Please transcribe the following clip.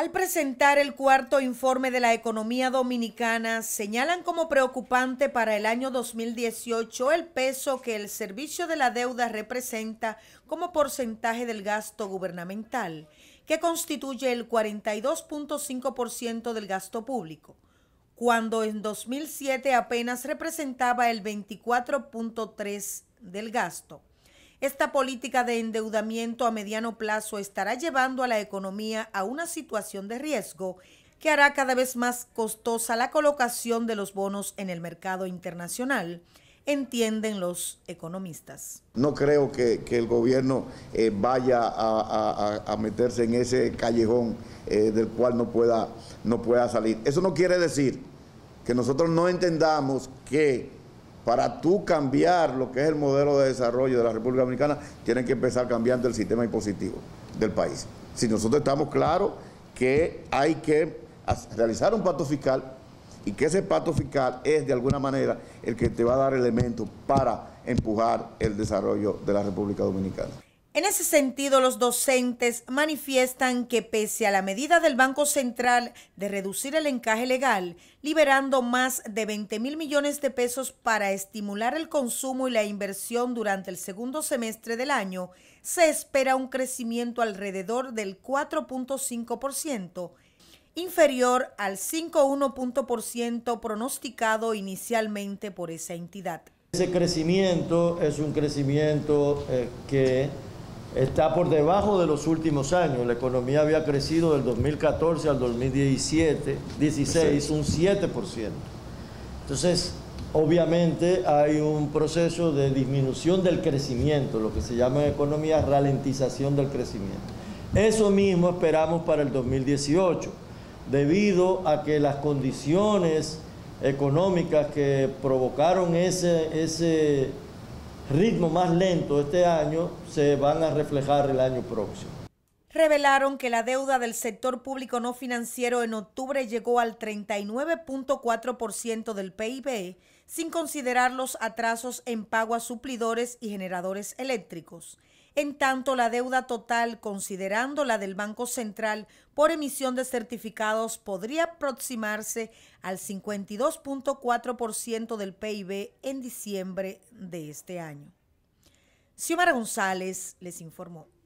Al presentar el cuarto informe de la economía dominicana, señalan como preocupante para el año 2018 el peso que el servicio de la deuda representa como porcentaje del gasto gubernamental, que constituye el 42.5% del gasto público, cuando en 2007 apenas representaba el 24.3% del gasto. Esta política de endeudamiento a mediano plazo estará llevando a la economía a una situación de riesgo que hará cada vez más costosa la colocación de los bonos en el mercado internacional, entienden los economistas. No creo que, el gobierno eh, vaya a, meterse en ese callejón eh, del cual no pueda, no pueda salir. Eso no quiere decir que nosotros no entendamos que para tú cambiar lo que es el modelo de desarrollo de la República Dominicana, tienen que empezar cambiando el sistema impositivo del país. Si nosotros estamos claros que hay que realizar un pacto fiscal y que ese pacto fiscal es de alguna manera el que te va a dar elementos para empujar el desarrollo de la República Dominicana. En ese sentido, los docentes manifiestan que pese a la medida del Banco Central de reducir el encaje legal, liberando más de 20 mil millones de pesos para estimular el consumo y la inversión durante el segundo semestre del año, se espera un crecimiento alrededor del 4.5%, inferior al 5.1% pronosticado inicialmente por esa entidad. Ese crecimiento es un crecimiento eh, que está por debajo de los últimos años. La economía había crecido del 2014 al 2017, 16, un 7%. Entonces, obviamente hay un proceso de disminución del crecimiento, lo que se llama en economía ralentización del crecimiento. Eso mismo esperamos para el 2018, debido a que las condiciones económicas que provocaron ese, ese ritmo más lento este año se van a reflejar el año próximo. Revelaron que la deuda del sector público no financiero en octubre llegó al 39.4% del PIB, sin considerar los atrasos en pago a suplidores y generadores eléctricos. En tanto, la deuda total, considerando la del Banco Central por emisión de certificados, podría aproximarse al 52.4% del PIB en diciembre de este año. Xiomara González les informó.